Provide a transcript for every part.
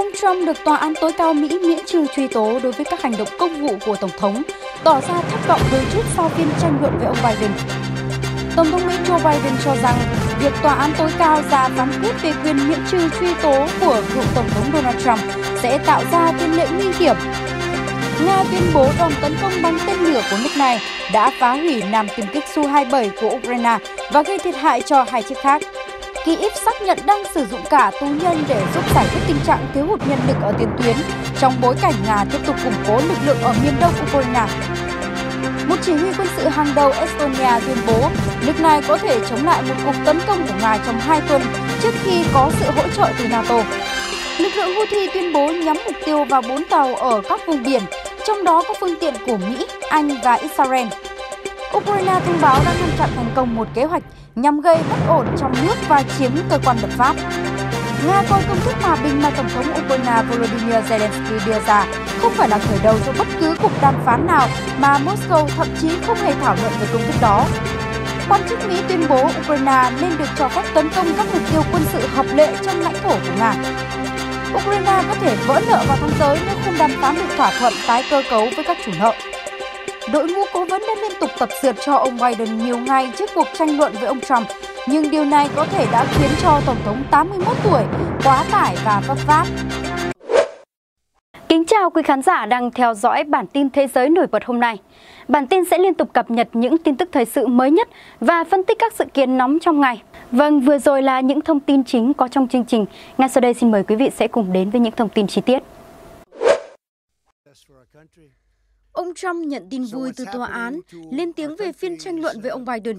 Ông Trump được Tòa án tối cao Mỹ miễn trừ truy tố đối với các hành động công vụ của Tổng thống, tỏ ra thất vọng đôi chút sau phiên tranh luận với ông Biden. Tổng thống Mỹ Joe Biden cho rằng việc tòa án tối cao ra phán quyết về quyền miễn trừ truy tố của cựu tổng thống Donald Trump sẽ tạo ra tiền lệ nguy hiểm. Nga tuyên bố đòn tấn công bằng tên lửa của nước này đã phá hủy nằm tìm kích Su-27 của Ukraine và gây thiệt hại cho hai chiếc khác. Kyiv xác nhận đang sử dụng cả tù nhân để giúp giải quyết tình trạng thiếu hụt nhân lực ở tiền tuyến trong bối cảnh Nga tiếp tục củng cố lực lượng ở miền đông Ukraine. Một chỉ huy quân sự hàng đầu Estonia tuyên bố nước này có thể chống lại một cuộc tấn công của Nga trong hai tuần trước khi có sự hỗ trợ từ NATO. Lực lượng Houthi tuyên bố nhắm mục tiêu vào 4 tàu ở các vùng biển, trong đó có phương tiện của Mỹ, Anh và Israel. Ukraine thông báo đã ngăn chặn thành công một kế hoạch nhằm gây bất ổn trong nước và chiếm cơ quan lập pháp. Nga coi công thức hòa bình mà Tổng thống Ukraine Volodymyr Zelensky đưa ra không phải là khởi đầu cho bất cứ cuộc đàm phán nào mà Moscow thậm chí không hề thảo luận về công thức đó. Quan chức Mỹ tuyên bố Ukraine nên được cho phép tấn công các mục tiêu quân sự hợp lệ trong lãnh thổ của Nga. Ukraine có thể vỡ nợ vào tháng tới nếu không đàm phán được thỏa thuận tái cơ cấu với các chủ nợ đội ngũ cố vấn đã liên tục tập dượt cho ông Biden nhiều ngày trước cuộc tranh luận với ông Trump. Nhưng điều này có thể đã khiến cho Tổng thống 81 tuổi quá tải và vấp váp. Kính chào quý khán giả đang theo dõi bản tin thế giới nổi bật hôm nay. Bản tin sẽ liên tục cập nhật những tin tức thời sự mới nhất và phân tích các sự kiện nóng trong ngày. Vâng, vừa rồi là những thông tin chính có trong chương trình. Ngay sau đây xin mời quý vị sẽ cùng đến với những thông tin chi tiết. Ông Trump nhận tin vui từ tòa án, lên tiếng về phiên tranh luận với ông Biden.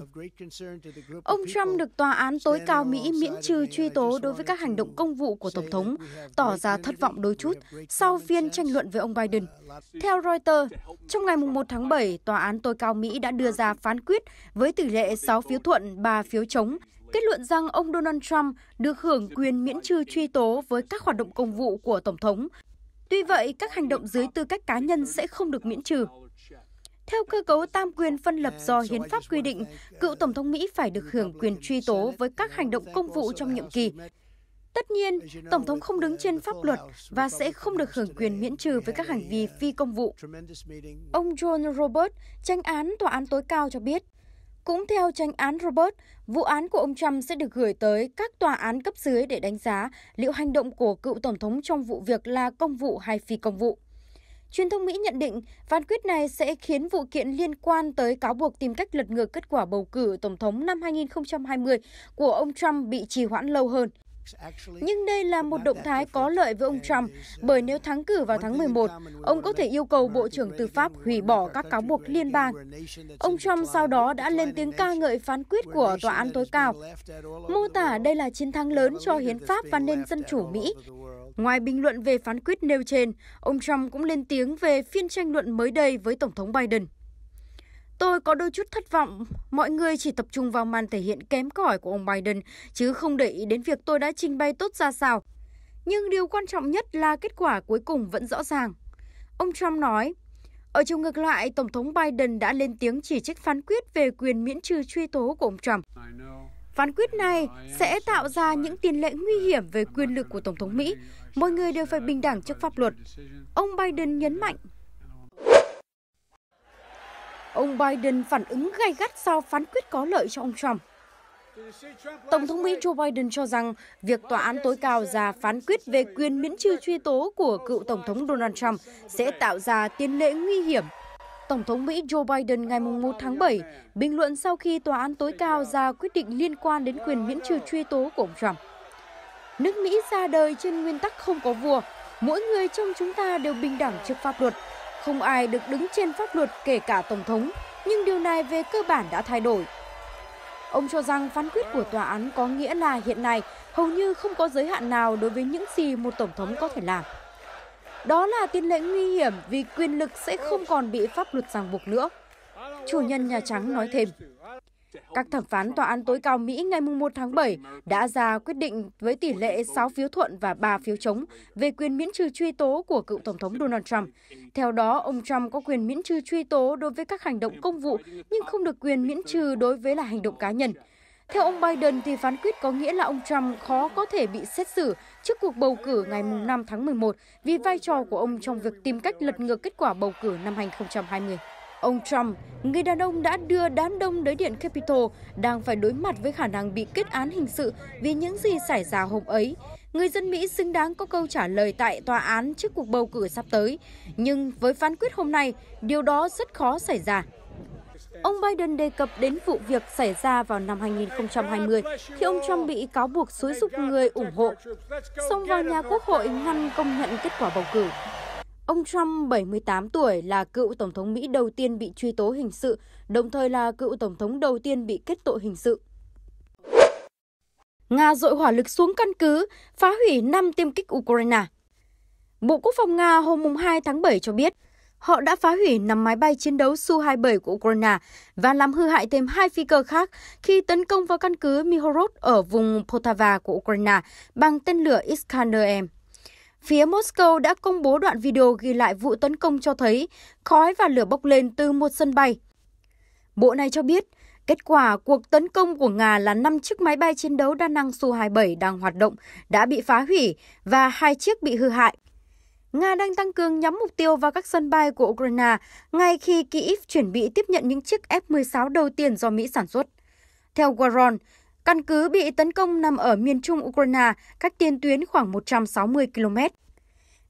Ông Trump được tòa án tối cao Mỹ miễn trừ truy tố đối với các hành động công vụ của Tổng thống, tỏ ra thất vọng đôi chút sau phiên tranh luận với ông Biden. Theo Reuters, trong ngày 1 tháng 7, tòa án tối cao Mỹ đã đưa ra phán quyết với tỷ lệ 6 phiếu thuận, 3 phiếu chống kết luận rằng ông Donald Trump được hưởng quyền miễn trừ truy tố với các hoạt động công vụ của Tổng thống Tuy vậy, các hành động dưới tư cách cá nhân sẽ không được miễn trừ. Theo cơ cấu tam quyền phân lập do hiến pháp quy định, cựu tổng thống Mỹ phải được hưởng quyền truy tố với các hành động công vụ trong nhiệm kỳ. Tất nhiên, tổng thống không đứng trên pháp luật và sẽ không được hưởng quyền miễn trừ với các hành vi phi công vụ. Ông John Robert, tranh án tòa án tối cao cho biết, cũng theo tranh án Robert, Vụ án của ông Trump sẽ được gửi tới các tòa án cấp dưới để đánh giá liệu hành động của cựu tổng thống trong vụ việc là công vụ hay phi công vụ. Truyền thông Mỹ nhận định phán quyết này sẽ khiến vụ kiện liên quan tới cáo buộc tìm cách lật ngược kết quả bầu cử tổng thống năm 2020 của ông Trump bị trì hoãn lâu hơn. Nhưng đây là một động thái có lợi với ông Trump, bởi nếu thắng cử vào tháng 11, ông có thể yêu cầu Bộ trưởng Tư pháp hủy bỏ các cáo buộc liên bang. Ông Trump sau đó đã lên tiếng ca ngợi phán quyết của Tòa án tối cao, mô tả đây là chiến thắng lớn cho hiến pháp và nền dân chủ Mỹ. Ngoài bình luận về phán quyết nêu trên, ông Trump cũng lên tiếng về phiên tranh luận mới đây với Tổng thống Biden. Tôi có đôi chút thất vọng, mọi người chỉ tập trung vào màn thể hiện kém cỏi của ông Biden, chứ không để ý đến việc tôi đã trình bày tốt ra sao. Nhưng điều quan trọng nhất là kết quả cuối cùng vẫn rõ ràng. Ông Trump nói, ở chiều ngược lại, Tổng thống Biden đã lên tiếng chỉ trích phán quyết về quyền miễn trừ truy tố của ông Trump. Phán quyết này sẽ tạo ra những tiền lệ nguy hiểm về quyền lực của Tổng thống Mỹ. Mọi người đều phải bình đẳng trước pháp luật. Ông Biden nhấn mạnh Ông Biden phản ứng gay gắt sau phán quyết có lợi cho ông Trump. Tổng thống Mỹ Joe Biden cho rằng việc tòa án tối cao ra phán quyết về quyền miễn trừ truy tố của cựu Tổng thống Donald Trump sẽ tạo ra tiền lệ nguy hiểm. Tổng thống Mỹ Joe Biden ngày 1 tháng 7 bình luận sau khi tòa án tối cao ra quyết định liên quan đến quyền miễn trừ truy tố của ông Trump. Nước Mỹ ra đời trên nguyên tắc không có vua, mỗi người trong chúng ta đều bình đẳng trước pháp luật, không ai được đứng trên pháp luật kể cả Tổng thống, nhưng điều này về cơ bản đã thay đổi. Ông cho rằng phán quyết của tòa án có nghĩa là hiện nay hầu như không có giới hạn nào đối với những gì một Tổng thống có thể làm. Đó là tiền lệ nguy hiểm vì quyền lực sẽ không còn bị pháp luật ràng buộc nữa. Chủ nhân Nhà Trắng nói thêm. Các thẩm phán tòa án tối cao Mỹ ngày 1 tháng 7 đã ra quyết định với tỷ lệ 6 phiếu thuận và 3 phiếu chống về quyền miễn trừ truy tố của cựu Tổng thống Donald Trump. Theo đó, ông Trump có quyền miễn trừ truy tố đối với các hành động công vụ nhưng không được quyền miễn trừ đối với là hành động cá nhân. Theo ông Biden thì phán quyết có nghĩa là ông Trump khó có thể bị xét xử trước cuộc bầu cử ngày 5 tháng 11 vì vai trò của ông trong việc tìm cách lật ngược kết quả bầu cử năm 2020. Ông Trump, người đàn ông đã đưa đám đông đến điện Capitol, đang phải đối mặt với khả năng bị kết án hình sự vì những gì xảy ra hôm ấy. Người dân Mỹ xứng đáng có câu trả lời tại tòa án trước cuộc bầu cử sắp tới. Nhưng với phán quyết hôm nay, điều đó rất khó xảy ra. Ông Biden đề cập đến vụ việc xảy ra vào năm 2020 khi ông Trump bị cáo buộc xúi giục người ủng hộ, xông vào nhà quốc hội ngăn công nhận kết quả bầu cử. Ông Trump, 78 tuổi, là cựu Tổng thống Mỹ đầu tiên bị truy tố hình sự, đồng thời là cựu Tổng thống đầu tiên bị kết tội hình sự. Nga dội hỏa lực xuống căn cứ, phá hủy 5 tiêm kích Ukraine. Bộ Quốc phòng Nga hôm 2 tháng 7 cho biết, họ đã phá hủy 5 máy bay chiến đấu Su-27 của Ukraine và làm hư hại thêm hai phi cơ khác khi tấn công vào căn cứ Mihorod ở vùng Potava của Ukraine bằng tên lửa Iskander-M. Phía Moscow đã công bố đoạn video ghi lại vụ tấn công cho thấy khói và lửa bốc lên từ một sân bay. Bộ này cho biết, kết quả cuộc tấn công của Nga là 5 chiếc máy bay chiến đấu đa năng Su-27 đang hoạt động đã bị phá hủy và hai chiếc bị hư hại. Nga đang tăng cường nhắm mục tiêu vào các sân bay của Ukraine ngay khi Kyiv chuẩn bị tiếp nhận những chiếc F-16 đầu tiên do Mỹ sản xuất. Theo Warren, Căn cứ bị tấn công nằm ở miền trung Ukraine, cách tiền tuyến khoảng 160 km.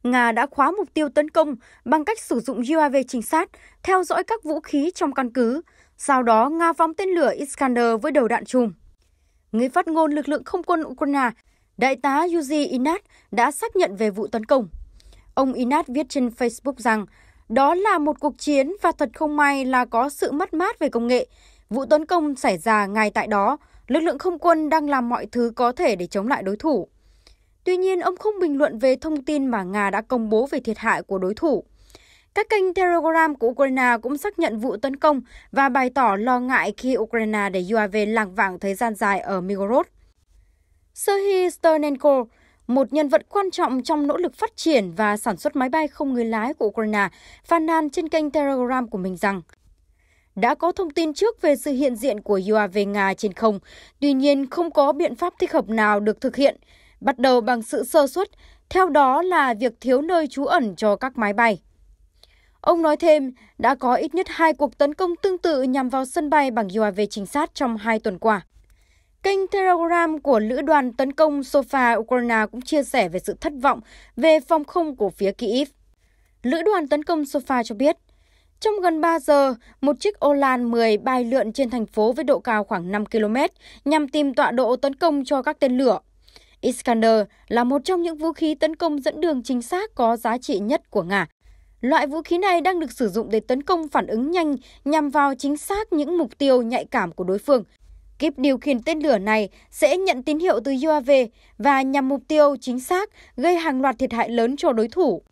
Nga đã khóa mục tiêu tấn công bằng cách sử dụng UAV trinh sát, theo dõi các vũ khí trong căn cứ. Sau đó, Nga phóng tên lửa Iskander với đầu đạn chùm. Người phát ngôn lực lượng không quân Ukraine, đại tá Yuzi Inat đã xác nhận về vụ tấn công. Ông Inat viết trên Facebook rằng, đó là một cuộc chiến và thật không may là có sự mất mát về công nghệ. Vụ tấn công xảy ra ngay tại đó, lực lượng không quân đang làm mọi thứ có thể để chống lại đối thủ. Tuy nhiên, ông không bình luận về thông tin mà Nga đã công bố về thiệt hại của đối thủ. Các kênh Telegram của Ukraine cũng xác nhận vụ tấn công và bày tỏ lo ngại khi Ukraine để UAV lạc vàng thời gian dài ở Migorod. Serhiy Sternenko, một nhân vật quan trọng trong nỗ lực phát triển và sản xuất máy bay không người lái của Ukraine, phàn nàn trên kênh Telegram của mình rằng đã có thông tin trước về sự hiện diện của UAV Nga trên không, tuy nhiên không có biện pháp thích hợp nào được thực hiện, bắt đầu bằng sự sơ suất, theo đó là việc thiếu nơi trú ẩn cho các máy bay. Ông nói thêm, đã có ít nhất hai cuộc tấn công tương tự nhằm vào sân bay bằng UAV trinh sát trong hai tuần qua. Kênh Telegram của Lữ đoàn tấn công Sofa Ukraine cũng chia sẻ về sự thất vọng về phòng không của phía Kyiv. Lữ đoàn tấn công Sofa cho biết, trong gần 3 giờ, một chiếc ô lan 10 bay lượn trên thành phố với độ cao khoảng 5 km nhằm tìm tọa độ tấn công cho các tên lửa. Iskander là một trong những vũ khí tấn công dẫn đường chính xác có giá trị nhất của Nga. Loại vũ khí này đang được sử dụng để tấn công phản ứng nhanh nhằm vào chính xác những mục tiêu nhạy cảm của đối phương. Kíp điều khiển tên lửa này sẽ nhận tín hiệu từ UAV và nhằm mục tiêu chính xác gây hàng loạt thiệt hại lớn cho đối thủ.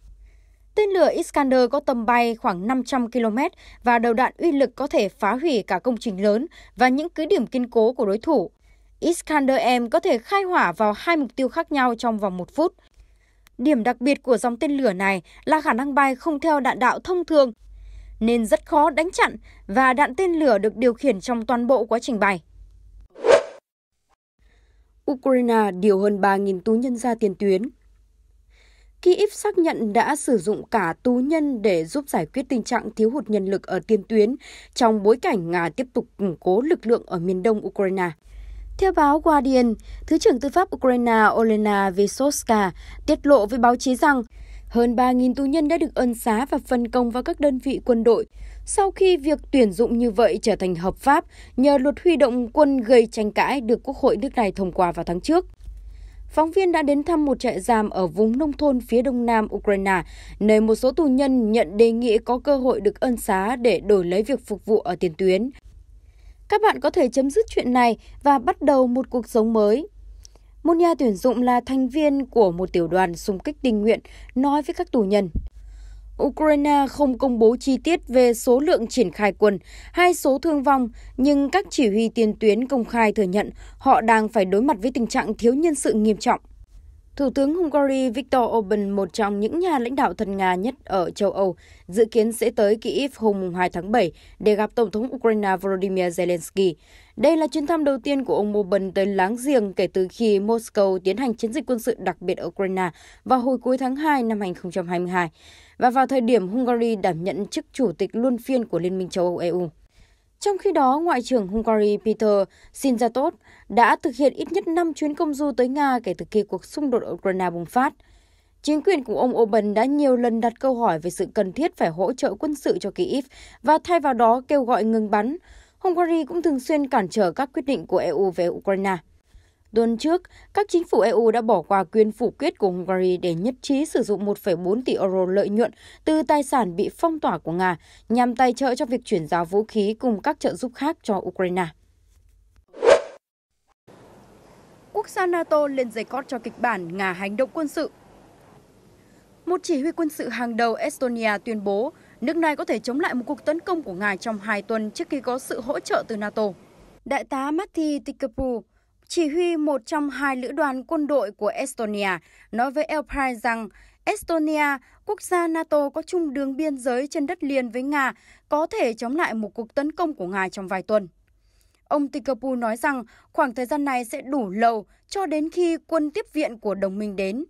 Tên lửa Iskander có tầm bay khoảng 500 km và đầu đạn uy lực có thể phá hủy cả công trình lớn và những cứ điểm kiên cố của đối thủ. Iskander-M có thể khai hỏa vào hai mục tiêu khác nhau trong vòng một phút. Điểm đặc biệt của dòng tên lửa này là khả năng bay không theo đạn đạo thông thường, nên rất khó đánh chặn và đạn tên lửa được điều khiển trong toàn bộ quá trình bay. Ukraine điều hơn 3.000 tù nhân ra tiền tuyến Kyiv xác nhận đã sử dụng cả tù nhân để giúp giải quyết tình trạng thiếu hụt nhân lực ở tiền tuyến trong bối cảnh Nga tiếp tục củng cố lực lượng ở miền đông Ukraine. Theo báo Guardian, Thứ trưởng Tư pháp Ukraine Olena Vysotska tiết lộ với báo chí rằng hơn 3.000 tù nhân đã được ân xá và phân công vào các đơn vị quân đội sau khi việc tuyển dụng như vậy trở thành hợp pháp nhờ luật huy động quân gây tranh cãi được Quốc hội nước này thông qua vào tháng trước. Phóng viên đã đến thăm một trại giam ở vùng nông thôn phía đông nam Ukraine, nơi một số tù nhân nhận đề nghị có cơ hội được ân xá để đổi lấy việc phục vụ ở tiền tuyến. Các bạn có thể chấm dứt chuyện này và bắt đầu một cuộc sống mới. Một nhà tuyển dụng là thành viên của một tiểu đoàn xung kích tình nguyện nói với các tù nhân – Ukraine không công bố chi tiết về số lượng triển khai quân hay số thương vong, nhưng các chỉ huy tiền tuyến công khai thừa nhận họ đang phải đối mặt với tình trạng thiếu nhân sự nghiêm trọng. Thủ tướng Hungary Viktor Orbán, một trong những nhà lãnh đạo thân Nga nhất ở châu Âu, dự kiến sẽ tới Kyiv hôm 2 tháng 7 để gặp Tổng thống Ukraine Volodymyr Zelensky. Đây là chuyến thăm đầu tiên của ông Orbán tới láng giềng kể từ khi Moscow tiến hành chiến dịch quân sự đặc biệt ở Ukraine vào hồi cuối tháng 2 năm 2022 và vào thời điểm Hungary đảm nhận chức chủ tịch luân phiên của Liên minh châu Âu EU. Trong khi đó, Ngoại trưởng Hungary Peter Sinzatot đã thực hiện ít nhất 5 chuyến công du tới Nga kể từ khi cuộc xung đột ở Ukraine bùng phát. Chính quyền của ông Orbán đã nhiều lần đặt câu hỏi về sự cần thiết phải hỗ trợ quân sự cho Kyiv và thay vào đó kêu gọi ngừng bắn. Hungary cũng thường xuyên cản trở các quyết định của EU về Ukraine. Tuần trước, các chính phủ EU đã bỏ qua quyền phủ quyết của Hungary để nhất trí sử dụng 1,4 tỷ euro lợi nhuận từ tài sản bị phong tỏa của Nga nhằm tài trợ cho việc chuyển giao vũ khí cùng các trợ giúp khác cho Ukraine. Quốc gia NATO lên giấy cót cho kịch bản Nga hành động quân sự. Một chỉ huy quân sự hàng đầu Estonia tuyên bố nước này có thể chống lại một cuộc tấn công của Nga trong hai tuần trước khi có sự hỗ trợ từ NATO. Đại tá Matti Tikapu, chỉ huy một trong hai lữ đoàn quân đội của Estonia, nói với Elprai rằng Estonia, quốc gia NATO có chung đường biên giới trên đất liền với Nga, có thể chống lại một cuộc tấn công của Nga trong vài tuần. Ông Tikapu nói rằng khoảng thời gian này sẽ đủ lâu cho đến khi quân tiếp viện của đồng minh đến.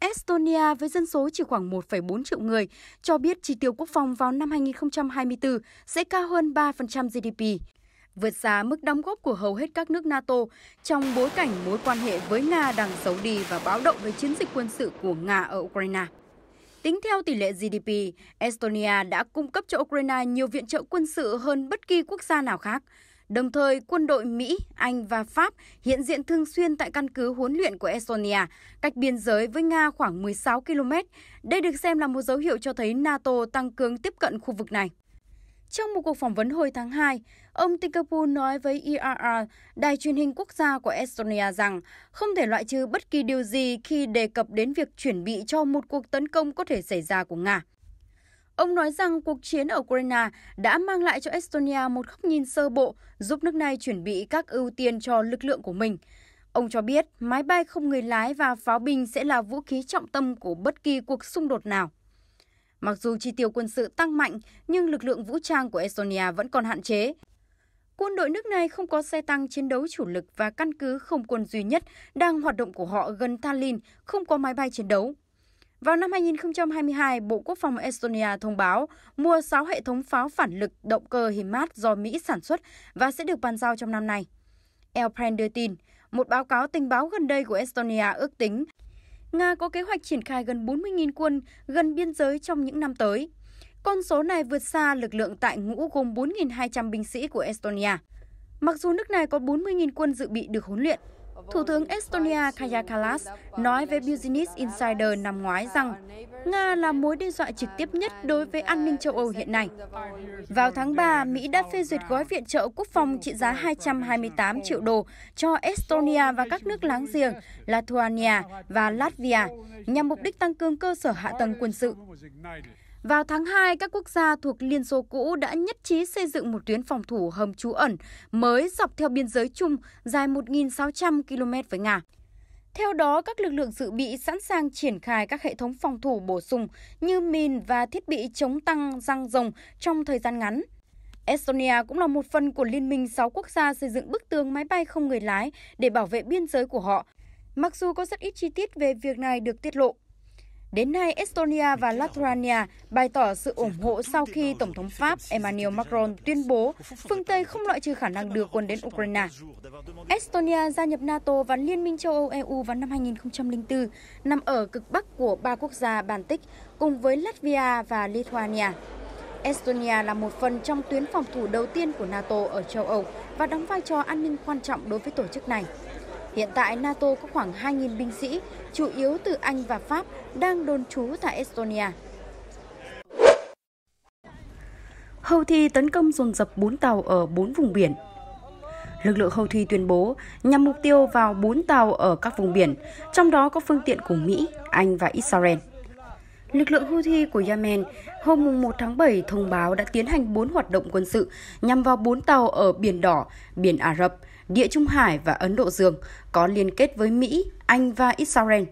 Estonia với dân số chỉ khoảng 1,4 triệu người cho biết chi tiêu quốc phòng vào năm 2024 sẽ cao hơn 3% GDP vượt xa mức đóng góp của hầu hết các nước NATO trong bối cảnh mối quan hệ với Nga đang xấu đi và báo động về chiến dịch quân sự của Nga ở Ukraine. Tính theo tỷ lệ GDP, Estonia đã cung cấp cho Ukraine nhiều viện trợ quân sự hơn bất kỳ quốc gia nào khác. Đồng thời, quân đội Mỹ, Anh và Pháp hiện diện thường xuyên tại căn cứ huấn luyện của Estonia, cách biên giới với Nga khoảng 16 km. Đây được xem là một dấu hiệu cho thấy NATO tăng cường tiếp cận khu vực này. Trong một cuộc phỏng vấn hồi tháng 2, Ông Tikapu nói với IRR, e đài truyền hình quốc gia của Estonia rằng không thể loại trừ bất kỳ điều gì khi đề cập đến việc chuẩn bị cho một cuộc tấn công có thể xảy ra của Nga. Ông nói rằng cuộc chiến ở Ukraine đã mang lại cho Estonia một góc nhìn sơ bộ, giúp nước này chuẩn bị các ưu tiên cho lực lượng của mình. Ông cho biết máy bay không người lái và pháo binh sẽ là vũ khí trọng tâm của bất kỳ cuộc xung đột nào. Mặc dù chi tiêu quân sự tăng mạnh, nhưng lực lượng vũ trang của Estonia vẫn còn hạn chế. Quân đội nước này không có xe tăng chiến đấu chủ lực và căn cứ không quân duy nhất đang hoạt động của họ gần Tallinn, không có máy bay chiến đấu. Vào năm 2022, Bộ Quốc phòng Estonia thông báo mua 6 hệ thống pháo phản lực động cơ HIMARS do Mỹ sản xuất và sẽ được bàn giao trong năm nay. Elpren đưa tin, một báo cáo tình báo gần đây của Estonia ước tính Nga có kế hoạch triển khai gần 40.000 quân gần biên giới trong những năm tới. Con số này vượt xa lực lượng tại ngũ gồm 4.200 binh sĩ của Estonia. Mặc dù nước này có 40.000 quân dự bị được huấn luyện, Thủ tướng Estonia Kaja Kallas nói với Business Insider năm ngoái rằng Nga là mối đe dọa trực tiếp nhất đối với an ninh châu Âu hiện nay. Vào tháng 3, Mỹ đã phê duyệt gói viện trợ quốc phòng trị giá 228 triệu đô cho Estonia và các nước láng giềng Lithuania và Latvia nhằm mục đích tăng cường cơ sở hạ tầng quân sự. Vào tháng 2, các quốc gia thuộc Liên Xô cũ đã nhất trí xây dựng một tuyến phòng thủ hầm trú ẩn mới dọc theo biên giới chung dài 1.600 km với Nga. Theo đó, các lực lượng dự bị sẵn sàng triển khai các hệ thống phòng thủ bổ sung như mìn và thiết bị chống tăng răng rồng trong thời gian ngắn. Estonia cũng là một phần của Liên minh 6 quốc gia xây dựng bức tường máy bay không người lái để bảo vệ biên giới của họ. Mặc dù có rất ít chi tiết về việc này được tiết lộ, Đến nay, Estonia và Latvia bày tỏ sự ủng hộ sau khi Tổng thống Pháp Emmanuel Macron tuyên bố phương Tây không loại trừ khả năng đưa quân đến Ukraine. Estonia gia nhập NATO và Liên minh châu Âu EU vào năm 2004, nằm ở cực bắc của ba quốc gia Baltic cùng với Latvia và Lithuania. Estonia là một phần trong tuyến phòng thủ đầu tiên của NATO ở châu Âu và đóng vai trò an ninh quan trọng đối với tổ chức này. Hiện tại NATO có khoảng 2.000 binh sĩ, chủ yếu từ Anh và Pháp, đang đồn trú tại Estonia. Houthi tấn công dồn dập 4 tàu ở 4 vùng biển. Lực lượng Houthi tuyên bố nhằm mục tiêu vào 4 tàu ở các vùng biển, trong đó có phương tiện của Mỹ, Anh và Israel. Lực lượng Houthi của Yemen hôm 1 tháng 7 thông báo đã tiến hành 4 hoạt động quân sự nhằm vào 4 tàu ở Biển Đỏ, Biển Ả Rập, Địa Trung Hải và Ấn Độ Dương có liên kết với Mỹ, Anh và Israel.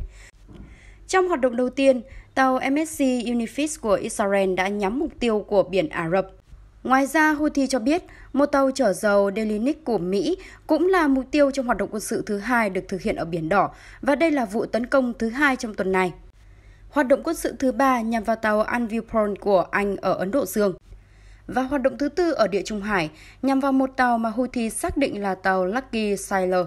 Trong hoạt động đầu tiên, tàu MSC Unifis của Israel đã nhắm mục tiêu của biển Ả Rập. Ngoài ra, Houthi cho biết một tàu chở dầu Delinic của Mỹ cũng là mục tiêu trong hoạt động quân sự thứ hai được thực hiện ở Biển Đỏ và đây là vụ tấn công thứ hai trong tuần này. Hoạt động quân sự thứ ba nhằm vào tàu Anvil của Anh ở Ấn Độ Dương và hoạt động thứ tư ở địa Trung Hải nhằm vào một tàu mà Houthi xác định là tàu Lucky Sailor.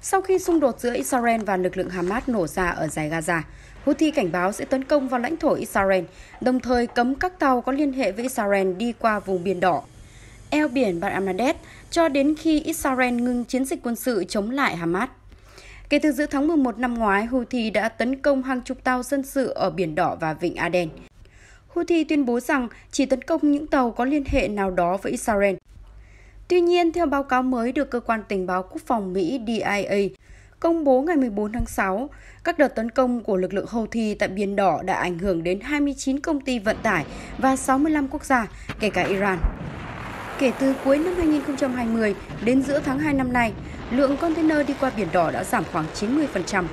Sau khi xung đột giữa Israel và lực lượng Hamas nổ ra ở giải Gaza, Houthi cảnh báo sẽ tấn công vào lãnh thổ Israel, đồng thời cấm các tàu có liên hệ với Israel đi qua vùng biển đỏ. Eo biển Bab cho đến khi Israel ngừng chiến dịch quân sự chống lại Hamas. Kể từ giữa tháng 11 năm ngoái, Houthi đã tấn công hàng chục tàu dân sự ở Biển Đỏ và Vịnh Aden. Houthi tuyên bố rằng chỉ tấn công những tàu có liên hệ nào đó với Israel. Tuy nhiên, theo báo cáo mới được Cơ quan Tình báo Quốc phòng Mỹ DIA công bố ngày 14 tháng 6, các đợt tấn công của lực lượng Houthi tại Biển Đỏ đã ảnh hưởng đến 29 công ty vận tải và 65 quốc gia, kể cả Iran. Kể từ cuối năm 2020 đến giữa tháng 2 năm nay, lượng container đi qua Biển Đỏ đã giảm khoảng 90%.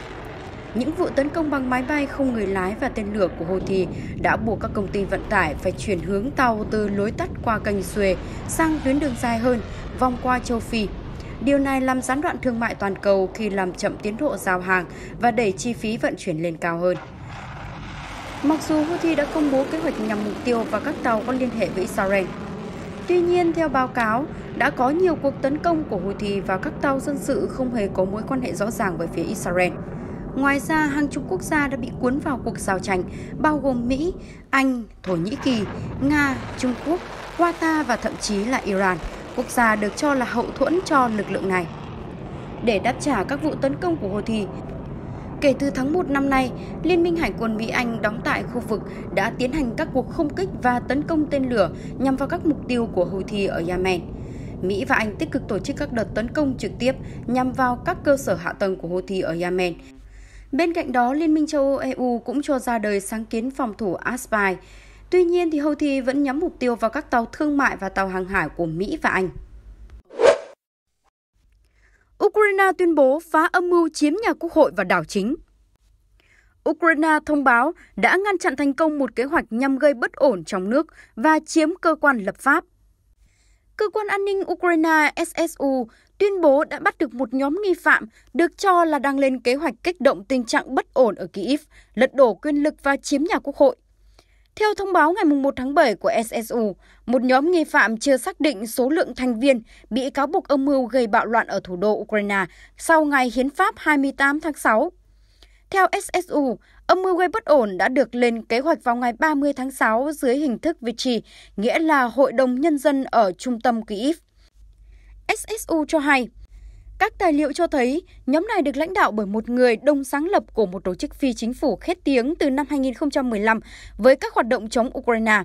Những vụ tấn công bằng máy bay không người lái và tên lửa của Houthi đã buộc các công ty vận tải phải chuyển hướng tàu từ lối tắt qua kênh Suez sang tuyến đường dài hơn, vòng qua châu Phi. Điều này làm gián đoạn thương mại toàn cầu khi làm chậm tiến độ giao hàng và đẩy chi phí vận chuyển lên cao hơn. Mặc dù Houthi đã công bố kế hoạch nhằm mục tiêu vào các tàu có liên hệ với Israel, Tuy nhiên, theo báo cáo, đã có nhiều cuộc tấn công của Houthi vào các tàu dân sự không hề có mối quan hệ rõ ràng với phía Israel. Ngoài ra, hàng chục quốc gia đã bị cuốn vào cuộc giao tranh, bao gồm Mỹ, Anh, Thổ Nhĩ Kỳ, Nga, Trung Quốc, Qatar và thậm chí là Iran, quốc gia được cho là hậu thuẫn cho lực lượng này. Để đáp trả các vụ tấn công của Houthi, Kể từ tháng 1 năm nay, Liên minh Hải quân Mỹ-Anh đóng tại khu vực đã tiến hành các cuộc không kích và tấn công tên lửa nhằm vào các mục tiêu của Houthi ở Yemen. Mỹ và Anh tích cực tổ chức các đợt tấn công trực tiếp nhằm vào các cơ sở hạ tầng của Houthi ở Yemen, Bên cạnh đó, Liên minh châu Âu EU cũng cho ra đời sáng kiến phòng thủ Aspire. Tuy nhiên, thì Houthi vẫn nhắm mục tiêu vào các tàu thương mại và tàu hàng hải của Mỹ và Anh. Ukraine tuyên bố phá âm mưu chiếm nhà quốc hội và đảo chính. Ukraine thông báo đã ngăn chặn thành công một kế hoạch nhằm gây bất ổn trong nước và chiếm cơ quan lập pháp. Cơ quan an ninh Ukraine SSU tuyên bố đã bắt được một nhóm nghi phạm được cho là đang lên kế hoạch kích động tình trạng bất ổn ở Kyiv, lật đổ quyền lực và chiếm nhà quốc hội. Theo thông báo ngày 1 tháng 7 của SSU, một nhóm nghi phạm chưa xác định số lượng thành viên bị cáo buộc âm mưu gây bạo loạn ở thủ đô Ukraine sau ngày hiến pháp 28 tháng 6. Theo SSU, âm mưu gây bất ổn đã được lên kế hoạch vào ngày 30 tháng 6 dưới hình thức Vichy, nghĩa là Hội đồng Nhân dân ở trung tâm Kyiv. SSU cho hay. Các tài liệu cho thấy nhóm này được lãnh đạo bởi một người đồng sáng lập của một tổ chức phi chính phủ khét tiếng từ năm 2015 với các hoạt động chống Ukraine.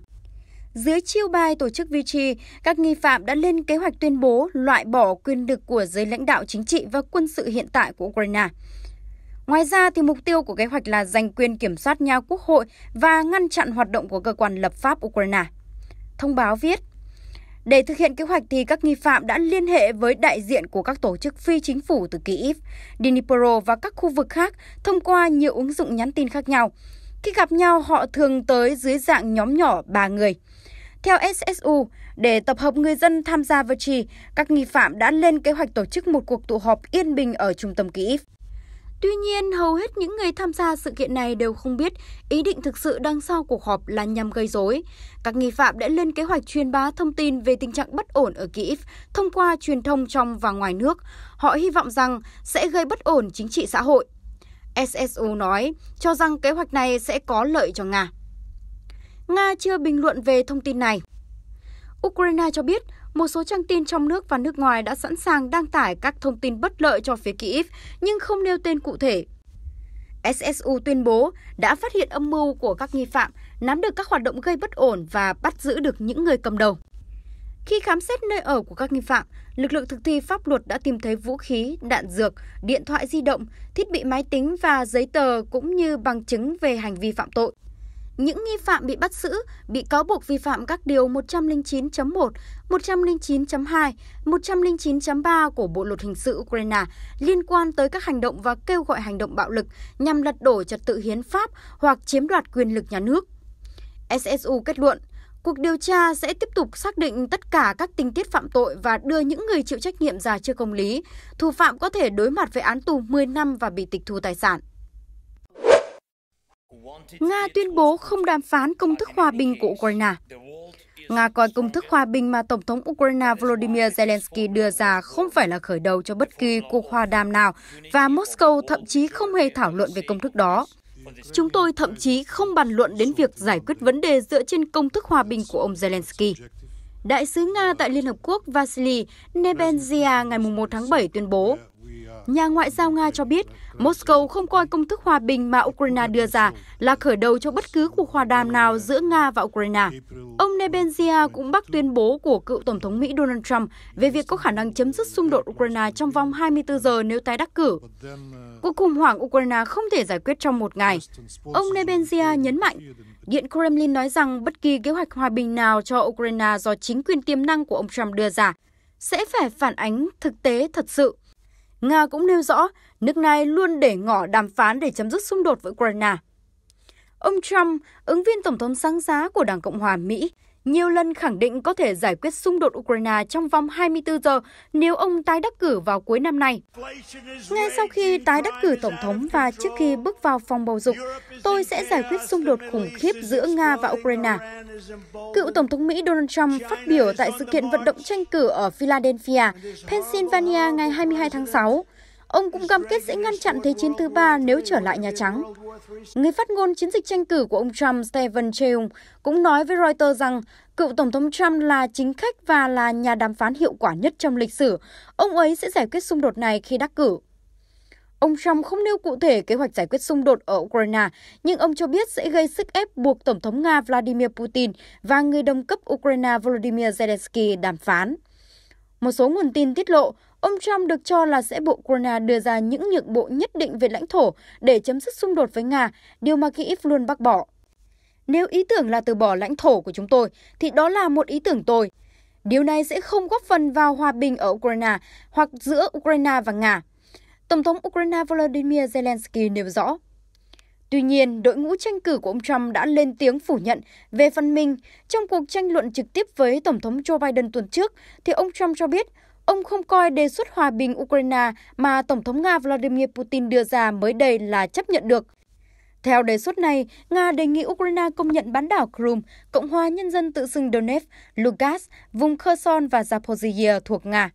Dưới chiêu bài tổ chức Vichy, các nghi phạm đã lên kế hoạch tuyên bố loại bỏ quyền lực của giới lãnh đạo chính trị và quân sự hiện tại của Ukraine. Ngoài ra, thì mục tiêu của kế hoạch là giành quyền kiểm soát nhà quốc hội và ngăn chặn hoạt động của cơ quan lập pháp Ukraine. Thông báo viết, để thực hiện kế hoạch thì các nghi phạm đã liên hệ với đại diện của các tổ chức phi chính phủ từ Kyiv, Dnipro và các khu vực khác thông qua nhiều ứng dụng nhắn tin khác nhau. Khi gặp nhau, họ thường tới dưới dạng nhóm nhỏ 3 người. Theo SSU, để tập hợp người dân tham gia Vichy, các nghi phạm đã lên kế hoạch tổ chức một cuộc tụ họp yên bình ở trung tâm Kyiv. Tuy nhiên, hầu hết những người tham gia sự kiện này đều không biết ý định thực sự đằng sau cuộc họp là nhằm gây rối. Các nghi phạm đã lên kế hoạch truyền bá thông tin về tình trạng bất ổn ở Kyiv thông qua truyền thông trong và ngoài nước. Họ hy vọng rằng sẽ gây bất ổn chính trị xã hội. SSU nói, cho rằng kế hoạch này sẽ có lợi cho Nga. Nga chưa bình luận về thông tin này. Ukraine cho biết một số trang tin trong nước và nước ngoài đã sẵn sàng đăng tải các thông tin bất lợi cho phía Kyiv, nhưng không nêu tên cụ thể. SSU tuyên bố đã phát hiện âm mưu của các nghi phạm, nắm được các hoạt động gây bất ổn và bắt giữ được những người cầm đầu. Khi khám xét nơi ở của các nghi phạm, lực lượng thực thi pháp luật đã tìm thấy vũ khí, đạn dược, điện thoại di động, thiết bị máy tính và giấy tờ cũng như bằng chứng về hành vi phạm tội những nghi phạm bị bắt giữ bị cáo buộc vi phạm các điều 109.1, 109.2, 109.3 của Bộ luật hình sự Ukraine liên quan tới các hành động và kêu gọi hành động bạo lực nhằm lật đổ trật tự hiến pháp hoặc chiếm đoạt quyền lực nhà nước. SSU kết luận, cuộc điều tra sẽ tiếp tục xác định tất cả các tình tiết phạm tội và đưa những người chịu trách nhiệm ra trước công lý. Thủ phạm có thể đối mặt với án tù 10 năm và bị tịch thu tài sản. Nga tuyên bố không đàm phán công thức hòa bình của Ukraine. Nga coi công thức hòa bình mà Tổng thống Ukraine Volodymyr Zelensky đưa ra không phải là khởi đầu cho bất kỳ cuộc hòa đàm nào và Moscow thậm chí không hề thảo luận về công thức đó. Chúng tôi thậm chí không bàn luận đến việc giải quyết vấn đề dựa trên công thức hòa bình của ông Zelensky. Đại sứ Nga tại Liên Hợp Quốc Vasily Nebenzia ngày 1 tháng 7 tuyên bố nhà ngoại giao Nga cho biết Moscow không coi công thức hòa bình mà Ukraine đưa ra là khởi đầu cho bất cứ cuộc hòa đàm nào giữa Nga và Ukraine. Ông Nebenzia cũng bác tuyên bố của cựu Tổng thống Mỹ Donald Trump về việc có khả năng chấm dứt xung đột Ukraine trong vòng 24 giờ nếu tái đắc cử. Cuộc khủng hoảng Ukraine không thể giải quyết trong một ngày. Ông Nebenzia nhấn mạnh, Điện Kremlin nói rằng bất kỳ kế hoạch hòa bình nào cho Ukraine do chính quyền tiềm năng của ông Trump đưa ra sẽ phải phản ánh thực tế thật sự. Nga cũng nêu rõ nước này luôn để ngỏ đàm phán để chấm dứt xung đột với Ukraine. Ông Trump, ứng viên tổng thống sáng giá của Đảng Cộng hòa Mỹ, nhiều lần khẳng định có thể giải quyết xung đột Ukraine trong vòng 24 giờ nếu ông tái đắc cử vào cuối năm nay. Ngay sau khi tái đắc cử Tổng thống và trước khi bước vào phòng bầu dục, tôi sẽ giải quyết xung đột khủng khiếp giữa Nga và Ukraine. Cựu Tổng thống Mỹ Donald Trump phát biểu tại sự kiện vận động tranh cử ở Philadelphia, Pennsylvania ngày 22 tháng 6. Ông cũng cam kết sẽ ngăn chặn Thế chiến thứ ba nếu trở lại Nhà Trắng. Người phát ngôn chiến dịch tranh cử của ông Trump Stephen Cheung cũng nói với Reuters rằng cựu Tổng thống Trump là chính khách và là nhà đàm phán hiệu quả nhất trong lịch sử. Ông ấy sẽ giải quyết xung đột này khi đắc cử. Ông Trump không nêu cụ thể kế hoạch giải quyết xung đột ở Ukraine, nhưng ông cho biết sẽ gây sức ép buộc Tổng thống Nga Vladimir Putin và người đồng cấp Ukraine Volodymyr Zelensky đàm phán. Một số nguồn tin tiết lộ, Ông Trump được cho là sẽ bộ Ukraine đưa ra những nhượng bộ nhất định về lãnh thổ để chấm dứt xung đột với Nga, điều mà Kyiv luôn bác bỏ. Nếu ý tưởng là từ bỏ lãnh thổ của chúng tôi, thì đó là một ý tưởng tồi. Điều này sẽ không góp phần vào hòa bình ở Ukraine hoặc giữa Ukraine và Nga. Tổng thống Ukraine Volodymyr Zelensky nêu rõ. Tuy nhiên, đội ngũ tranh cử của ông Trump đã lên tiếng phủ nhận về phần mình. Trong cuộc tranh luận trực tiếp với Tổng thống Joe Biden tuần trước, thì ông Trump cho biết Ông không coi đề xuất hòa bình Ukraine mà Tổng thống Nga Vladimir Putin đưa ra mới đây là chấp nhận được. Theo đề xuất này, Nga đề nghị Ukraine công nhận bán đảo Crimea, Cộng hòa Nhân dân tự xưng Donetsk, Lugansk, vùng Kherson và Zaporizhia thuộc Nga.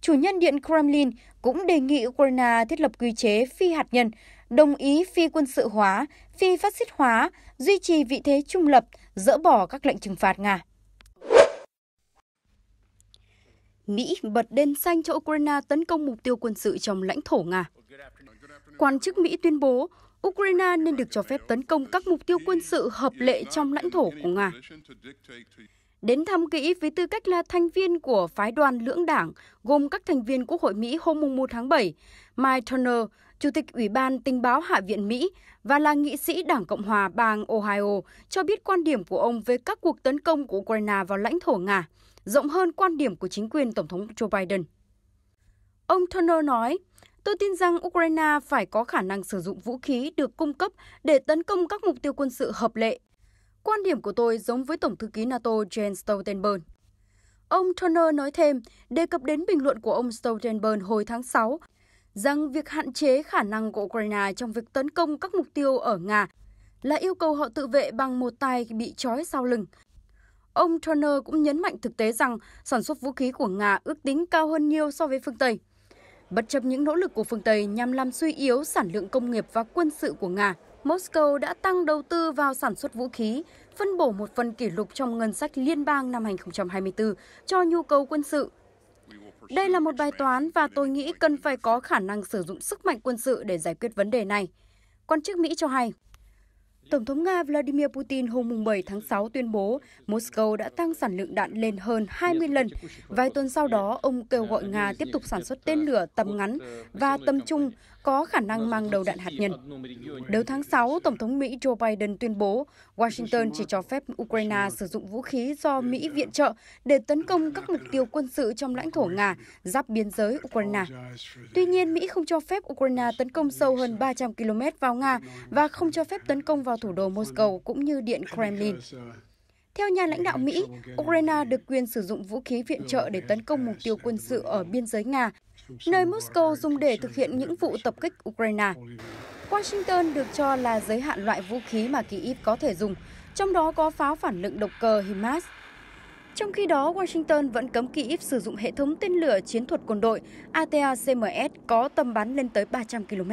Chủ nhân Điện Kremlin cũng đề nghị Ukraine thiết lập quy chế phi hạt nhân, đồng ý phi quân sự hóa, phi phát xít hóa, duy trì vị thế trung lập, dỡ bỏ các lệnh trừng phạt Nga. Mỹ bật đèn xanh cho Ukraine tấn công mục tiêu quân sự trong lãnh thổ Nga. Quan chức Mỹ tuyên bố Ukraine nên được cho phép tấn công các mục tiêu quân sự hợp lệ trong lãnh thổ của Nga. Đến thăm Kỹ với tư cách là thành viên của phái đoàn lưỡng đảng gồm các thành viên Quốc hội Mỹ hôm 1 tháng 7, Mike Turner, Chủ tịch Ủy ban Tình báo Hạ viện Mỹ và là nghị sĩ Đảng Cộng hòa bang Ohio cho biết quan điểm của ông về các cuộc tấn công của Ukraine vào lãnh thổ Nga, rộng hơn quan điểm của chính quyền Tổng thống Joe Biden. Ông Turner nói, tôi tin rằng Ukraine phải có khả năng sử dụng vũ khí được cung cấp để tấn công các mục tiêu quân sự hợp lệ. Quan điểm của tôi giống với Tổng thư ký NATO Jens Stoltenberg. Ông Turner nói thêm, đề cập đến bình luận của ông Stoltenberg hồi tháng 6, rằng việc hạn chế khả năng của Ukraine trong việc tấn công các mục tiêu ở Nga là yêu cầu họ tự vệ bằng một tay bị trói sau lưng Ông Turner cũng nhấn mạnh thực tế rằng sản xuất vũ khí của Nga ước tính cao hơn nhiều so với phương Tây. Bất chấp những nỗ lực của phương Tây nhằm làm suy yếu sản lượng công nghiệp và quân sự của Nga, Moscow đã tăng đầu tư vào sản xuất vũ khí, phân bổ một phần kỷ lục trong ngân sách liên bang năm 2024 cho nhu cầu quân sự. Đây là một bài toán và tôi nghĩ cần phải có khả năng sử dụng sức mạnh quân sự để giải quyết vấn đề này. Quan chức Mỹ cho hay, Tổng thống Nga Vladimir Putin hôm 7 tháng 6 tuyên bố Moscow đã tăng sản lượng đạn lên hơn 20 lần. Vài tuần sau đó, ông kêu gọi Nga tiếp tục sản xuất tên lửa tầm ngắn và tầm trung có khả năng mang đầu đạn hạt nhân. Đầu tháng 6, Tổng thống Mỹ Joe Biden tuyên bố Washington chỉ cho phép Ukraine sử dụng vũ khí do Mỹ viện trợ để tấn công các mục tiêu quân sự trong lãnh thổ Nga giáp biên giới Ukraine. Tuy nhiên, Mỹ không cho phép Ukraine tấn công sâu hơn 300 km vào Nga và không cho phép tấn công vào thủ đô Moscow cũng như điện Kremlin. Theo nhà lãnh đạo Mỹ, Ukraine được quyền sử dụng vũ khí viện trợ để tấn công mục tiêu quân sự ở biên giới Nga nơi Moscow dùng để thực hiện những vụ tập kích Ukraine. Washington được cho là giới hạn loại vũ khí mà Kyiv có thể dùng, trong đó có pháo phản lực độc cờ HIMARS. Trong khi đó, Washington vẫn cấm Kyiv sử dụng hệ thống tên lửa chiến thuật quân đội ATACMS có tầm bắn lên tới 300 km.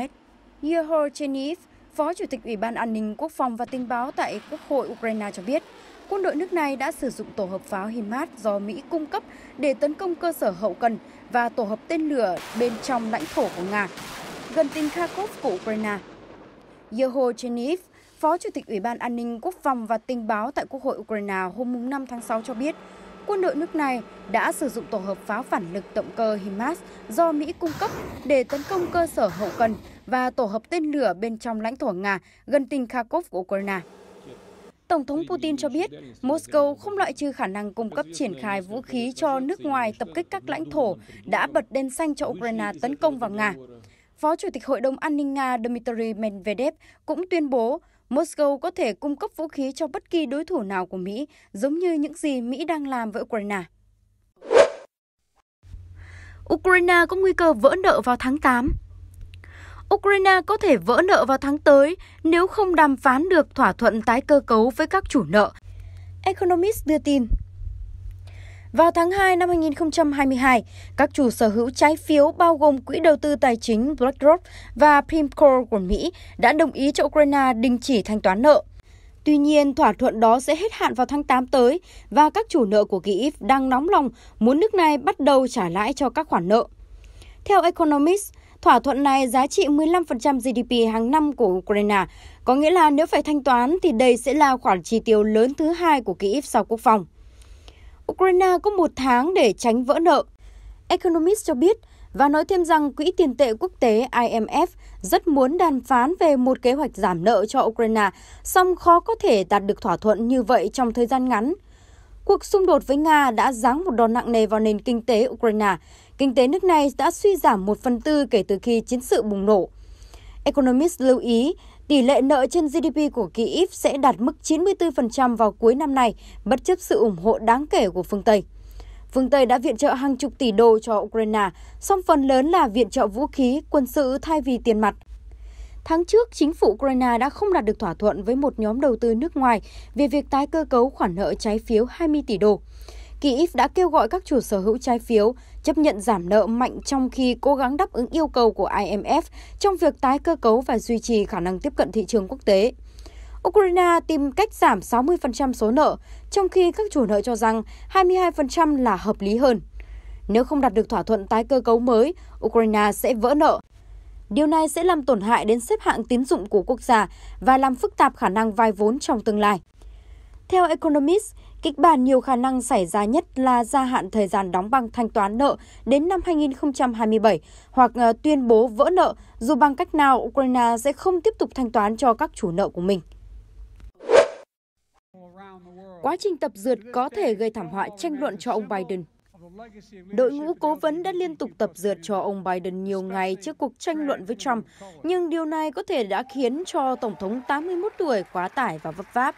Yehor Cheniv, Phó Chủ tịch Ủy ban An ninh Quốc phòng và Tình báo tại Quốc hội Ukraine cho biết, quân đội nước này đã sử dụng tổ hợp pháo HIMARS do Mỹ cung cấp để tấn công cơ sở hậu cần và tổ hợp tên lửa bên trong lãnh thổ của Nga, gần tỉnh Kharkov của Ukraine. Yeho Cheniv, Phó Chủ tịch Ủy ban An ninh Quốc phòng và Tình báo tại Quốc hội Ukraine hôm 5 tháng 6 cho biết, quân đội nước này đã sử dụng tổ hợp pháo phản lực động cơ HIMARS do Mỹ cung cấp để tấn công cơ sở hậu cần và tổ hợp tên lửa bên trong lãnh thổ Nga gần tỉnh Kharkov của Ukraine. Tổng thống Putin cho biết Moscow không loại trừ khả năng cung cấp triển khai vũ khí cho nước ngoài tập kích các lãnh thổ đã bật đèn xanh cho Ukraine tấn công vào Nga. Phó Chủ tịch Hội đồng An ninh Nga Dmitry Medvedev cũng tuyên bố Moscow có thể cung cấp vũ khí cho bất kỳ đối thủ nào của Mỹ, giống như những gì Mỹ đang làm với Ukraine. Ukraine có nguy cơ vỡ nợ vào tháng 8. Ukraine có thể vỡ nợ vào tháng tới nếu không đàm phán được thỏa thuận tái cơ cấu với các chủ nợ. Economist đưa tin. Vào tháng 2 năm 2022, các chủ sở hữu trái phiếu bao gồm Quỹ đầu tư tài chính BlackRock và PIMCO của Mỹ đã đồng ý cho Ukraine đình chỉ thanh toán nợ. Tuy nhiên, thỏa thuận đó sẽ hết hạn vào tháng 8 tới và các chủ nợ của Kyiv đang nóng lòng muốn nước này bắt đầu trả lãi cho các khoản nợ. Theo Economist, Thỏa thuận này giá trị 15% GDP hàng năm của Ukraine, có nghĩa là nếu phải thanh toán thì đây sẽ là khoản chi tiêu lớn thứ hai của Kyiv sau quốc phòng. Ukraine có một tháng để tránh vỡ nợ. Economist cho biết và nói thêm rằng Quỹ tiền tệ quốc tế IMF rất muốn đàm phán về một kế hoạch giảm nợ cho Ukraine, song khó có thể đạt được thỏa thuận như vậy trong thời gian ngắn. Cuộc xung đột với Nga đã giáng một đòn nặng nề vào nền kinh tế Ukraine, kinh tế nước này đã suy giảm một phần tư kể từ khi chiến sự bùng nổ. Economist lưu ý, tỷ lệ nợ trên GDP của Kyiv sẽ đạt mức 94% vào cuối năm nay, bất chấp sự ủng hộ đáng kể của phương Tây. Phương Tây đã viện trợ hàng chục tỷ đô cho Ukraine, song phần lớn là viện trợ vũ khí, quân sự thay vì tiền mặt. Tháng trước, chính phủ Ukraine đã không đạt được thỏa thuận với một nhóm đầu tư nước ngoài về việc tái cơ cấu khoản nợ trái phiếu 20 tỷ đô. Kyiv đã kêu gọi các chủ sở hữu trái phiếu chấp nhận giảm nợ mạnh trong khi cố gắng đáp ứng yêu cầu của IMF trong việc tái cơ cấu và duy trì khả năng tiếp cận thị trường quốc tế. Ukraine tìm cách giảm 60% số nợ, trong khi các chủ nợ cho rằng 22% là hợp lý hơn. Nếu không đạt được thỏa thuận tái cơ cấu mới, Ukraine sẽ vỡ nợ. Điều này sẽ làm tổn hại đến xếp hạng tín dụng của quốc gia và làm phức tạp khả năng vay vốn trong tương lai. Theo Economist, Kịch bản nhiều khả năng xảy ra nhất là gia hạn thời gian đóng băng thanh toán nợ đến năm 2027 hoặc ờ, tuyên bố vỡ nợ dù bằng cách nào Ukraine sẽ không tiếp tục thanh toán cho các chủ nợ của mình. Quá trình tập dượt có thể gây thảm họa tranh luận cho ông Biden. Đội ngũ cố vấn đã liên tục tập dượt cho ông Biden nhiều ngày trước cuộc tranh luận với Trump, nhưng điều này có thể đã khiến cho Tổng thống 81 tuổi quá tải và vấp váp.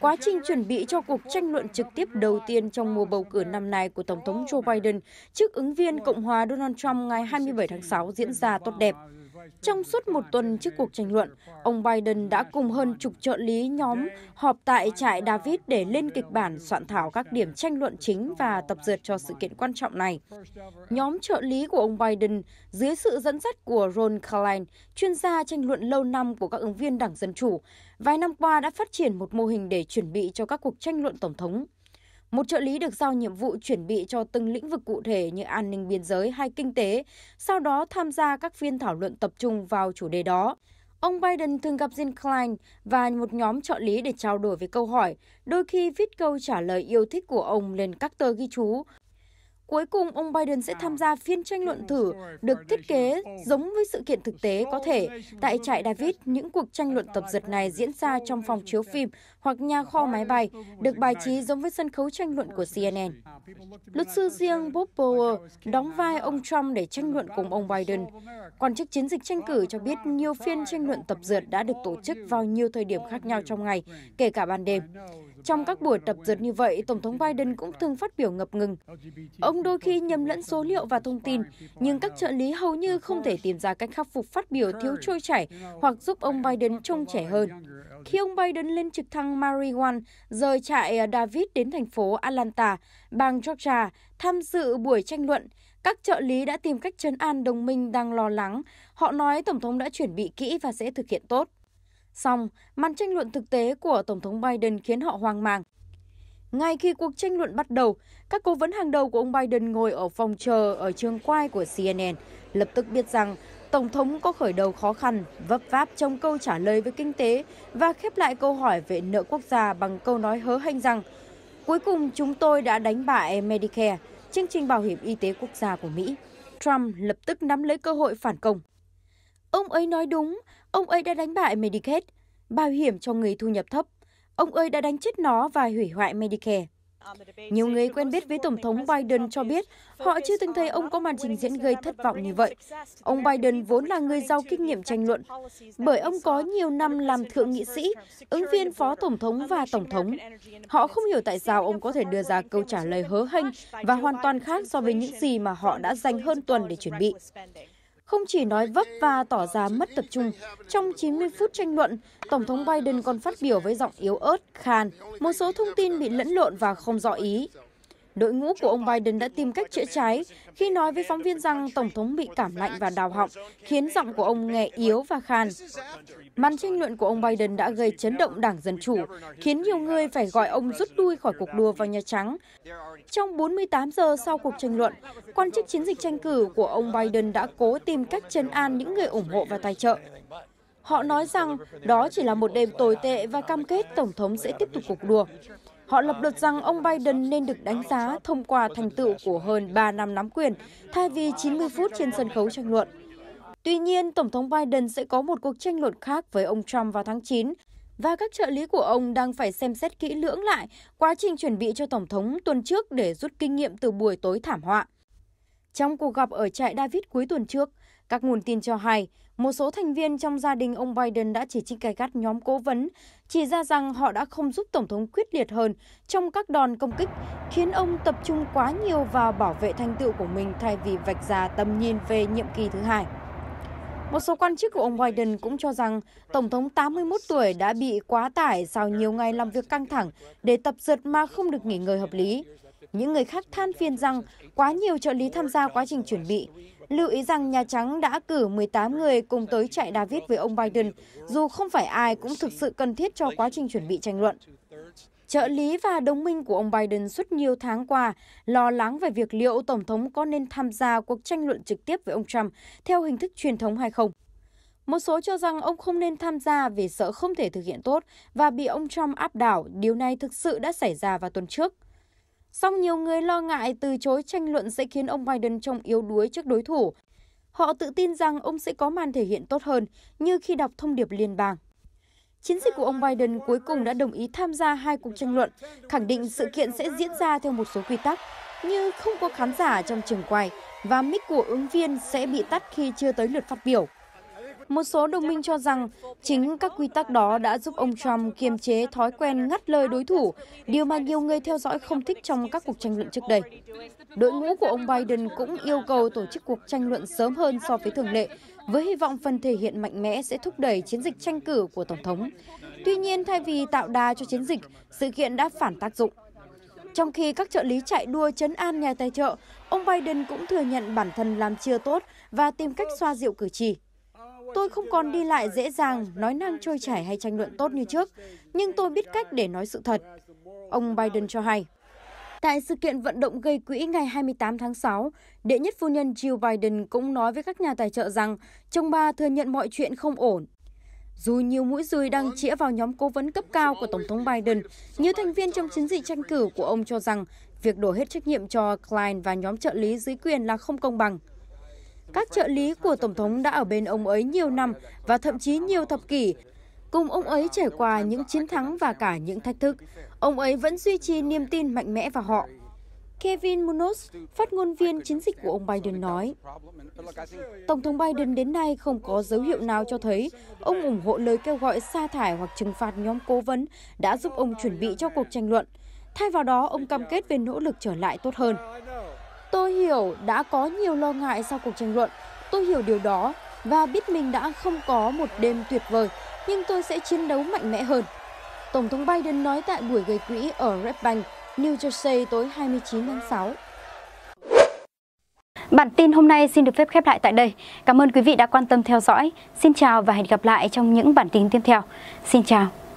Quá trình chuẩn bị cho cuộc tranh luận trực tiếp đầu tiên trong mùa bầu cử năm nay của Tổng thống Joe Biden trước ứng viên Cộng hòa Donald Trump ngày 27 tháng 6 diễn ra tốt đẹp. Trong suốt một tuần trước cuộc tranh luận, ông Biden đã cùng hơn chục trợ lý nhóm họp tại trại David để lên kịch bản soạn thảo các điểm tranh luận chính và tập dượt cho sự kiện quan trọng này. Nhóm trợ lý của ông Biden, dưới sự dẫn dắt của Ron Klain, chuyên gia tranh luận lâu năm của các ứng viên Đảng Dân Chủ, vài năm qua đã phát triển một mô hình để chuẩn bị cho các cuộc tranh luận tổng thống. Một trợ lý được giao nhiệm vụ chuẩn bị cho từng lĩnh vực cụ thể như an ninh biên giới hay kinh tế, sau đó tham gia các phiên thảo luận tập trung vào chủ đề đó. Ông Biden thường gặp Jim Klein và một nhóm trợ lý để trao đổi về câu hỏi, đôi khi viết câu trả lời yêu thích của ông lên các tờ ghi chú Cuối cùng, ông Biden sẽ tham gia phiên tranh luận thử được thiết kế giống với sự kiện thực tế có thể. Tại trại David, những cuộc tranh luận tập dượt này diễn ra trong phòng chiếu phim hoặc nhà kho máy bay, được bài trí giống với sân khấu tranh luận của CNN. Luật sư riêng Bob Power đóng vai ông Trump để tranh luận cùng ông Biden. Quan chức chiến dịch tranh cử cho biết nhiều phiên tranh luận tập dượt đã được tổ chức vào nhiều thời điểm khác nhau trong ngày, kể cả ban đêm. Trong các buổi tập dượt như vậy, Tổng thống Biden cũng thường phát biểu ngập ngừng. Ông đôi khi nhầm lẫn số liệu và thông tin, nhưng các trợ lý hầu như không thể tìm ra cách khắc phục phát biểu thiếu trôi chảy hoặc giúp ông Biden trông trẻ hơn. Khi ông Biden lên trực thăng Mary rời trại David đến thành phố Atlanta, bang Georgia, tham dự buổi tranh luận, các trợ lý đã tìm cách trấn an đồng minh đang lo lắng. Họ nói Tổng thống đã chuẩn bị kỹ và sẽ thực hiện tốt. Song, màn tranh luận thực tế của Tổng thống Biden khiến họ hoang mang. Ngay khi cuộc tranh luận bắt đầu, các cố vấn hàng đầu của ông Biden ngồi ở phòng chờ ở trường quay của CNN, lập tức biết rằng Tổng thống có khởi đầu khó khăn, vấp váp trong câu trả lời về kinh tế và khép lại câu hỏi về nợ quốc gia bằng câu nói hớ hênh rằng Cuối cùng chúng tôi đã đánh bại Medicare, chương trình bảo hiểm y tế quốc gia của Mỹ. Trump lập tức nắm lấy cơ hội phản công. Ông ấy nói đúng, Ông ấy đã đánh bại Medicaid, bảo hiểm cho người thu nhập thấp. Ông ấy đã đánh chết nó và hủy hoại Medicare. Nhiều người quen biết với Tổng thống Biden cho biết họ chưa từng thấy ông có màn trình diễn gây thất vọng như vậy. Ông Biden vốn là người giàu kinh nghiệm tranh luận, bởi ông có nhiều năm làm thượng nghị sĩ, ứng viên phó tổng thống và tổng thống. Họ không hiểu tại sao ông có thể đưa ra câu trả lời hớ hênh và hoàn toàn khác so với những gì mà họ đã dành hơn tuần để chuẩn bị không chỉ nói vấp và tỏ ra mất tập trung. Trong 90 phút tranh luận, Tổng thống Biden còn phát biểu với giọng yếu ớt, khan, một số thông tin bị lẫn lộn và không rõ ý. Đội ngũ của ông Biden đã tìm cách chữa cháy khi nói với phóng viên rằng Tổng thống bị cảm lạnh và đào họng, khiến giọng của ông nghe yếu và khan màn tranh luận của ông Biden đã gây chấn động Đảng Dân Chủ, khiến nhiều người phải gọi ông rút lui khỏi cuộc đua vào Nhà Trắng. Trong 48 giờ sau cuộc tranh luận, quan chức chiến dịch tranh cử của ông Biden đã cố tìm cách chấn an những người ủng hộ và tài trợ. Họ nói rằng đó chỉ là một đêm tồi tệ và cam kết Tổng thống sẽ tiếp tục cuộc đua. Họ lập luật rằng ông Biden nên được đánh giá thông qua thành tựu của hơn 3 năm nắm quyền, thay vì 90 phút trên sân khấu tranh luận. Tuy nhiên, Tổng thống Biden sẽ có một cuộc tranh luận khác với ông Trump vào tháng 9 và các trợ lý của ông đang phải xem xét kỹ lưỡng lại quá trình chuẩn bị cho Tổng thống tuần trước để rút kinh nghiệm từ buổi tối thảm họa. Trong cuộc gặp ở trại David cuối tuần trước, các nguồn tin cho hay một số thành viên trong gia đình ông Biden đã chỉ trích cay gắt nhóm cố vấn, chỉ ra rằng họ đã không giúp Tổng thống quyết liệt hơn trong các đòn công kích, khiến ông tập trung quá nhiều vào bảo vệ thành tựu của mình thay vì vạch ra tầm nhìn về nhiệm kỳ thứ hai. Một số quan chức của ông Biden cũng cho rằng Tổng thống 81 tuổi đã bị quá tải sau nhiều ngày làm việc căng thẳng để tập dượt mà không được nghỉ ngơi hợp lý. Những người khác than phiền rằng quá nhiều trợ lý tham gia quá trình chuẩn bị. Lưu ý rằng Nhà Trắng đã cử 18 người cùng tới chạy David với ông Biden, dù không phải ai cũng thực sự cần thiết cho quá trình chuẩn bị tranh luận. Trợ lý và đồng minh của ông Biden suốt nhiều tháng qua lo lắng về việc liệu Tổng thống có nên tham gia cuộc tranh luận trực tiếp với ông Trump theo hình thức truyền thống hay không. Một số cho rằng ông không nên tham gia vì sợ không thể thực hiện tốt và bị ông Trump áp đảo, điều này thực sự đã xảy ra vào tuần trước. Song nhiều người lo ngại từ chối tranh luận sẽ khiến ông Biden trông yếu đuối trước đối thủ. Họ tự tin rằng ông sẽ có màn thể hiện tốt hơn như khi đọc thông điệp liên bang. Chiến dịch của ông Biden cuối cùng đã đồng ý tham gia hai cuộc tranh luận, khẳng định sự kiện sẽ diễn ra theo một số quy tắc, như không có khán giả trong trường quay và mic của ứng viên sẽ bị tắt khi chưa tới lượt phát biểu. Một số đồng minh cho rằng chính các quy tắc đó đã giúp ông Trump kiềm chế thói quen ngắt lời đối thủ, điều mà nhiều người theo dõi không thích trong các cuộc tranh luận trước đây. Đội ngũ của ông Biden cũng yêu cầu tổ chức cuộc tranh luận sớm hơn so với thường lệ với hy vọng phần thể hiện mạnh mẽ sẽ thúc đẩy chiến dịch tranh cử của Tổng thống. Tuy nhiên, thay vì tạo đà cho chiến dịch, sự kiện đã phản tác dụng. Trong khi các trợ lý chạy đua chấn an nhà tài trợ, ông Biden cũng thừa nhận bản thân làm chưa tốt và tìm cách xoa dịu cử tri. Tôi không còn đi lại dễ dàng, nói năng trôi chảy hay tranh luận tốt như trước, nhưng tôi biết cách để nói sự thật. Ông Biden cho hay. Tại sự kiện vận động gây quỹ ngày 28 tháng 6, đệ nhất phu nhân Jill Biden cũng nói với các nhà tài trợ rằng chồng bà thừa nhận mọi chuyện không ổn. Dù nhiều mũi dùi đang chĩa vào nhóm cố vấn cấp cao của Tổng thống Biden, nhiều thành viên trong chiến dịch tranh cử của ông cho rằng việc đổ hết trách nhiệm cho Klein và nhóm trợ lý dưới quyền là không công bằng. Các trợ lý của Tổng thống đã ở bên ông ấy nhiều năm và thậm chí nhiều thập kỷ Cùng ông ấy trải qua những chiến thắng và cả những thách thức, ông ấy vẫn duy trì niềm tin mạnh mẽ vào họ. Kevin Munoz, phát ngôn viên chiến dịch của ông Biden nói, Tổng thống Biden đến nay không có dấu hiệu nào cho thấy ông ủng hộ lời kêu gọi sa thải hoặc trừng phạt nhóm cố vấn đã giúp ông chuẩn bị cho cuộc tranh luận. Thay vào đó, ông cam kết về nỗ lực trở lại tốt hơn. Tôi hiểu đã có nhiều lo ngại sau cuộc tranh luận. Tôi hiểu điều đó và biết mình đã không có một đêm tuyệt vời nhưng tôi sẽ chiến đấu mạnh mẽ hơn. Tổng thống Biden nói tại buổi gây quỹ ở Red Bank, New Jersey tối 29 tháng 6. Bản tin hôm nay xin được phép khép lại tại đây. Cảm ơn quý vị đã quan tâm theo dõi. Xin chào và hẹn gặp lại trong những bản tin tiếp theo. Xin chào.